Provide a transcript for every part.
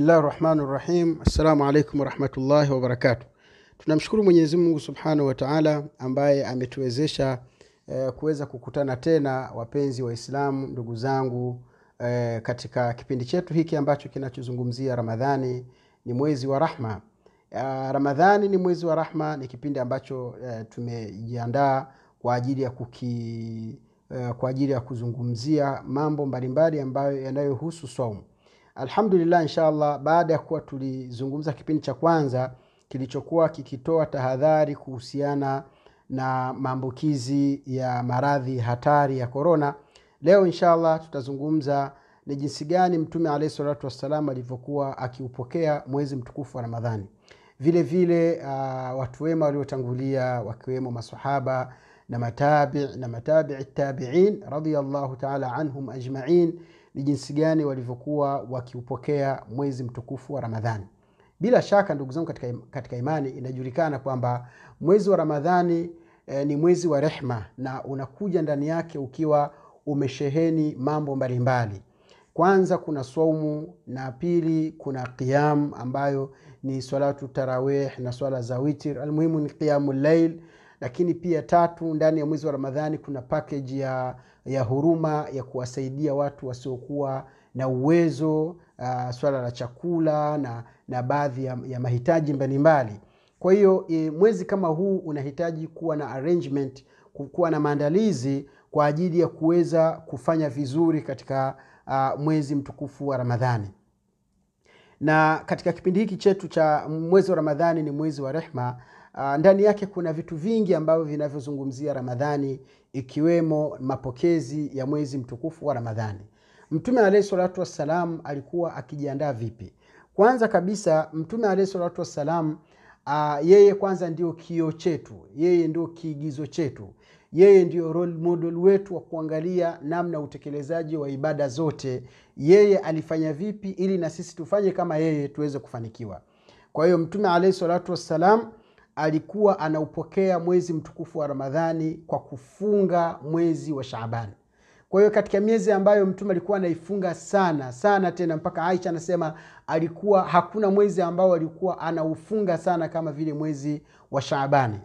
bismillahi rahmani rahim assalamu alaikum warahmatullahi wabarakatu tunamshukuru mwenyezi mungu subhanahu wataala ambaye ametuwezesha eh, kuweza kukutana tena wapenzi waislamu ndugu zangu eh, katika kipindi chetu hiki ambacho kinachozungumzia ramadhani ni mwezi wa rahma eh, ramadhani ni mwezi wa rahma ni kipindi ambacho eh, tumejiandaa kwa ajili ya kuki eh, kwa ajili ya kuzungumzia mambo mbalimbali ambayo yanayohusu saumu Alhamdulillah, inshallah, baada ya kuwa tulizungumza kipindi cha kwanza kilichokuwa kikitoa tahadhari kuhusiana na maambukizi ya maradhi hatari ya korona, leo inshallah tutazungumza ni jinsi gani Mtume alahi salatu wassalam alivyokuwa akiupokea mwezi mtukufu wa Ramadhani. Vile vile uh, watu wema waliotangulia wakiwemo masahaba na matabi na matabii tabiin radiyallahu taala anhum ajmain ni jinsi gani walivyokuwa wakiupokea mwezi mtukufu wa Ramadhani. Bila shaka ndugu zangu katika, katika imani inajulikana kwamba mwezi wa Ramadhani e, ni mwezi wa rehma na unakuja ndani yake ukiwa umesheheni mambo mbalimbali. Kwanza kuna saumu na pili kuna qiyam ambayo ni swalatu tarawih na swala za witir, almuhimu ni qiyamu llail lakini pia tatu, ndani ya mwezi wa Ramadhani kuna package ya, ya huruma ya kuwasaidia watu wasiokuwa na uwezo uh, swala la chakula na, na baadhi ya, ya mahitaji mbalimbali. Kwa hiyo e, mwezi kama huu unahitaji kuwa na arrangement, kuwa na maandalizi kwa ajili ya kuweza kufanya vizuri katika uh, mwezi mtukufu wa Ramadhani. Na katika kipindi hiki chetu cha mwezi wa Ramadhani, ni mwezi wa rehma Ah, ndani yake kuna vitu vingi ambavyo vinavyozungumzia Ramadhani ikiwemo mapokezi ya mwezi mtukufu wa Ramadhani. Mtume alayhi salatu wassalam alikuwa akijiandaa vipi? Kwanza kabisa Mtume alayhi salatu wassalam uh, yeye kwanza ndio kio chetu, yeye ndio kiigizo chetu, yeye ndio role model wetu wa kuangalia namna utekelezaji wa ibada zote. Yeye alifanya vipi ili na sisi tufanye kama yeye tuweze kufanikiwa. Kwa hiyo Mtume alayhi salatu wassalam alikuwa anaupokea mwezi mtukufu wa Ramadhani kwa kufunga mwezi wa Shaabani. Kwa hiyo katika miezi ambayo Mtume alikuwa anaifunga sana sana tena, mpaka Aisha anasema alikuwa hakuna mwezi ambao alikuwa anaufunga sana kama vile mwezi wa Shaabani.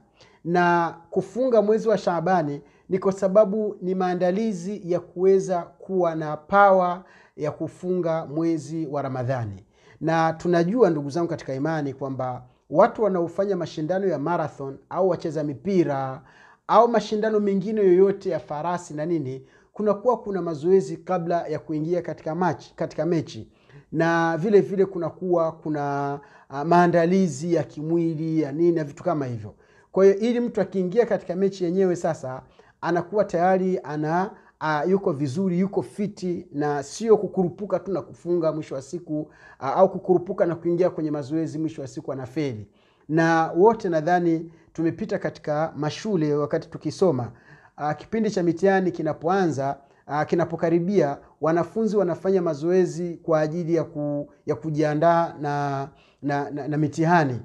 Na kufunga mwezi wa Shaabani ni kwa sababu ni maandalizi ya kuweza kuwa na pawa ya kufunga mwezi wa Ramadhani, na tunajua ndugu zangu katika imani kwamba watu wanaofanya mashindano ya marathon au wacheza mipira au mashindano mengine yoyote ya farasi na nini, kunakuwa kuna mazoezi kabla ya kuingia katika match, katika mechi na vile vile kunakuwa kuna, kuna uh, maandalizi ya kimwili ya nini na vitu kama hivyo. Kwa hiyo ili mtu akiingia katika mechi yenyewe sasa anakuwa tayari ana uh, yuko vizuri yuko fiti na sio kukurupuka tu na kufunga mwisho wa siku uh, au kukurupuka na kuingia kwenye mazoezi mwisho wa siku anafeli na wote nadhani tumepita katika mashule wakati tukisoma uh, kipindi cha mitihani kinapoanza uh, kinapokaribia wanafunzi wanafanya mazoezi kwa ajili ya, ku, ya kujiandaa na, na, na, na mitihani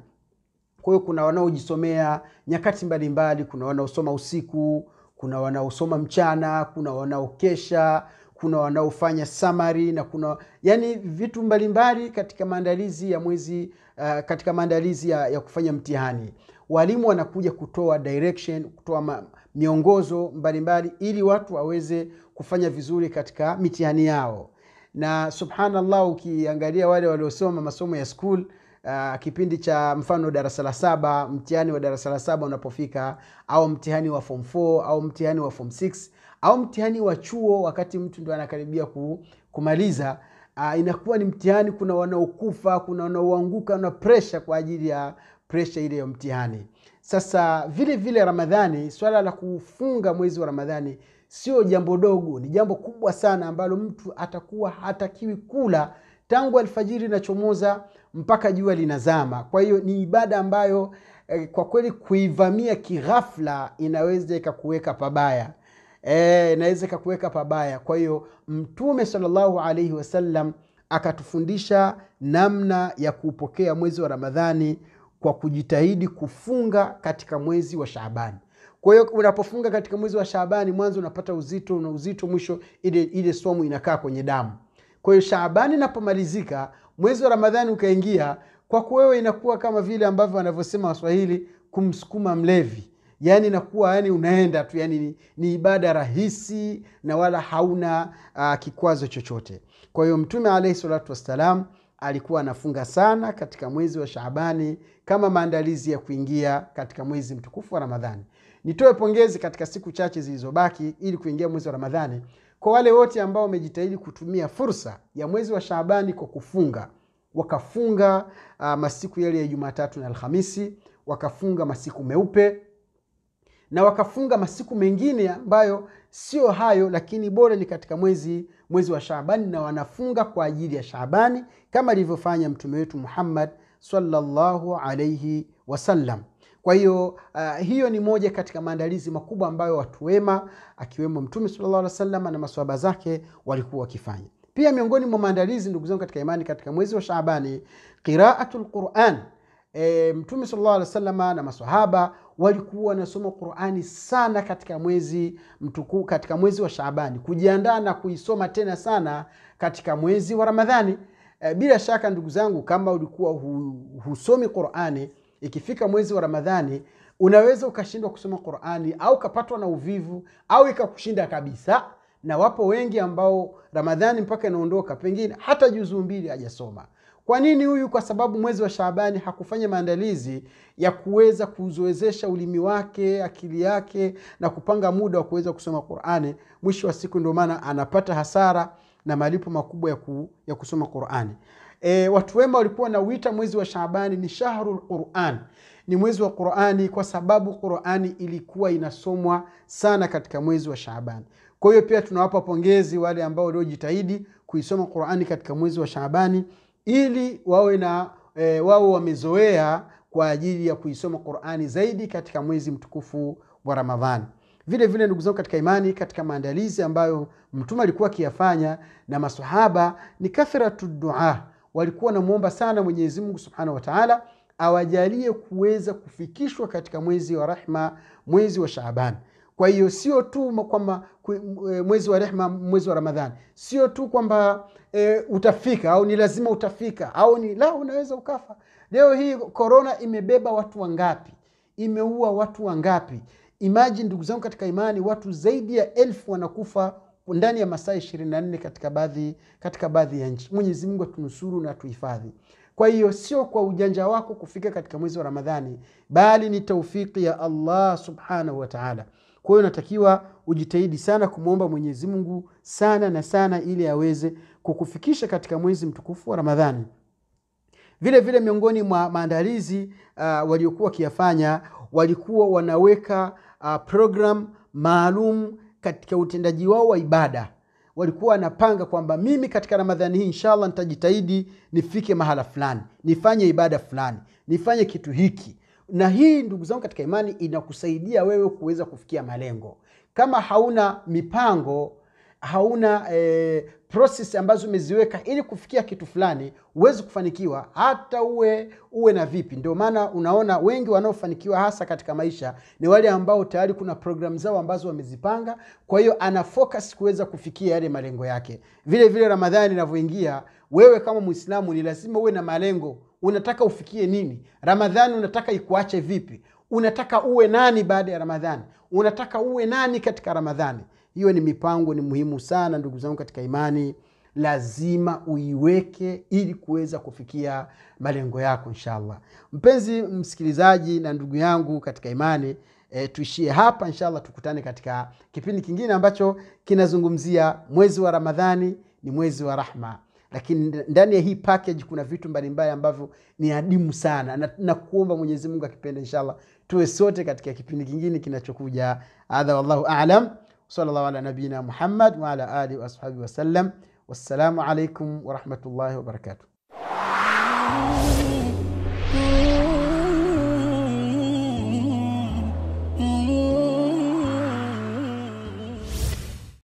kwa hiyo kuna wanaojisomea nyakati mbalimbali mbali, kuna wanaosoma usiku kuna wanaosoma mchana, kuna wanaokesha, kuna wanaofanya samari na kuna yani vitu mbalimbali katika maandalizi ya mwezi uh, katika maandalizi ya, ya kufanya mtihani. Walimu wanakuja kutoa direction, kutoa ma, miongozo mbalimbali ili watu waweze kufanya vizuri katika mitihani yao, na subhanallah, ukiangalia wale waliosoma masomo ya school uh, kipindi cha mfano darasa la saba, mtihani wa darasa la saba unapofika, au mtihani wa form 4 au mtihani wa form 6 au mtihani wa chuo, wakati mtu ndo anakaribia kumaliza uh, inakuwa ni mtihani. Kuna wanaokufa, kuna wanaoanguka na presha kwa ajili ya presha ile ya mtihani. Sasa vile vile Ramadhani, swala la kufunga mwezi wa Ramadhani sio jambo dogo, ni jambo kubwa sana ambalo mtu atakuwa hatakiwi kula tangu alfajiri inachomoza mpaka jua linazama. Kwa hiyo ni ibada ambayo eh, kwa kweli kuivamia kighafla inaweza ikakuweka pabaya eh, inaweza ikakuweka pabaya. Kwa hiyo Mtume sallallahu alaihi wasallam akatufundisha namna ya kuupokea mwezi wa Ramadhani kwa kujitahidi kufunga katika mwezi wa Shaabani. Kwa hiyo unapofunga katika mwezi wa Shaabani, mwanzo unapata uzito na uzito, mwisho ile somu inakaa kwenye damu. Kwa hiyo Shaabani inapomalizika, mwezi wa Ramadhani ukaingia, kwako wewe inakuwa kama vile ambavyo wanavyosema Waswahili kumsukuma mlevi yani inakuwa yani unaenda tu yani ni, ni ibada rahisi na wala hauna uh, kikwazo chochote kwa hiyo mtume alaihi salatu wassalam alikuwa anafunga sana katika mwezi wa shaabani kama maandalizi ya kuingia katika mwezi mtukufu wa ramadhani nitoe pongezi katika siku chache zilizobaki ili kuingia mwezi wa ramadhani kwa wale wote ambao wamejitahidi kutumia fursa ya mwezi wa Shaabani kwa kufunga, wakafunga uh, masiku yale ya Jumatatu na Alhamisi, wakafunga masiku meupe na wakafunga masiku mengine ambayo sio hayo, lakini bora ni katika mwezi mwezi wa Shaabani, na wanafunga kwa ajili ya Shaabani kama alivyofanya mtume wetu Muhammad sallahu alaihi wasallam. Kwa hiyo uh, hiyo ni moja katika maandalizi makubwa ambayo watu wema akiwemo Mtume sallallahu alaihi wasallam na maswaba zake walikuwa wakifanya. Pia miongoni mwa maandalizi ndugu zangu katika imani, katika mwezi wa Shaabani, qiraatul Quran. E, Mtume sallallahu alaihi wasallam na maswahaba walikuwa wanasoma Qurani sana katika mwezi mtuku, katika mwezi wa Shaabani, kujiandaa na kuisoma tena sana katika mwezi wa Ramadhani. E, bila shaka ndugu zangu, kama ulikuwa hu, husomi Qurani ikifika mwezi wa Ramadhani unaweza ukashindwa kusoma Qur'ani au ukapatwa na uvivu au ikakushinda kabisa, na wapo wengi ambao Ramadhani mpaka inaondoka, pengine hata juzuu mbili hajasoma. Kwa nini huyu? Kwa sababu mwezi wa Shaabani hakufanya maandalizi ya kuweza kuzoezesha ulimi wake, akili yake, na kupanga muda wa kuweza kusoma Qur'ani. Mwisho wa siku, ndio maana anapata hasara na malipo makubwa ya, ku, ya kusoma Qur'ani. E, watu wema walikuwa nauita mwezi wa Shaabani ni shahrul Quran, ni mwezi wa Qurani kwa sababu Qurani ilikuwa inasomwa sana katika mwezi wa shaban Kwa hiyo pia tunawapa pongezi wale ambao waliojitahidi kuisoma Qurani katika mwezi wa Shaabani ili wawe na e, wao wamezoea kwa ajili ya kuisoma Qurani zaidi katika mwezi mtukufu wa Ramadhani. Vile vile ndugu zangu katika imani, katika maandalizi ambayo mtume alikuwa akiyafanya na masahaba ni kathratu duaa walikuwa wanamwomba sana Mwenyezi Mungu subhanahu wa taala awajalie kuweza kufikishwa katika mwezi wa rehma, mwezi wa Shaaban. Kwa hiyo sio tu kwamba e, mwezi wa rehma, mwezi wa Ramadhani, sio tu kwamba e, utafika au ni lazima utafika au ni la, unaweza ukafa. Leo hii korona imebeba watu wangapi? Imeua watu wangapi? Imagine ndugu zangu katika imani, watu zaidi ya elfu wanakufa ndani ya masaa ishirini na nne katika baadhi katika baadhi ya nchi. Mwenyezi Mungu atunusuru na tuhifadhi. Kwa hiyo sio kwa ujanja wako kufika katika mwezi wa Ramadhani, bali ni taufiki ya Allah subhanahu wa taala. Kwa hiyo unatakiwa ujitahidi sana kumwomba Mwenyezi Mungu sana na sana, ili aweze kukufikisha katika mwezi mtukufu wa Ramadhani. Vile vile miongoni mwa maandalizi uh, waliokuwa wakiyafanya walikuwa wanaweka uh, program maalum katika utendaji wao wa ibada walikuwa wanapanga kwamba mimi katika ramadhani hii inshallah nitajitahidi nifike mahala fulani nifanye ibada fulani nifanye kitu hiki na hii ndugu zangu katika imani inakusaidia wewe kuweza kufikia malengo kama hauna mipango hauna e process ambazo umeziweka ili kufikia kitu fulani, huwezi kufanikiwa hata uwe uwe na vipi. Ndio maana unaona wengi wanaofanikiwa hasa katika maisha ni wale ambao tayari kuna programu zao ambazo wamezipanga, kwa hiyo ana focus kuweza kufikia yale malengo yake. Vile vile Ramadhani inavyoingia, wewe kama Muislamu ni lazima uwe na malengo. Unataka ufikie nini? Ramadhani unataka ikuache vipi? Unataka uwe nani baada ya Ramadhani? Unataka uwe nani katika Ramadhani? hiyo ni mipango ni muhimu sana ndugu zangu katika imani lazima uiweke ili kuweza kufikia malengo yako inshallah mpenzi msikilizaji na ndugu yangu katika imani e, tuishie hapa inshallah tukutane katika kipindi kingine ambacho kinazungumzia mwezi wa ramadhani ni mwezi wa rahma lakini ndani ya hii package kuna vitu mbalimbali ambavyo ni adimu sana na, na kuomba mwenyezi mungu akipenda inshallah tuwe sote katika kipindi kingine kinachokuja adha wallahu alam صلى الله على نبينا محمد وعلى آله وأصحابه وسلم والسلام عليكم ورحمة الله وبركاته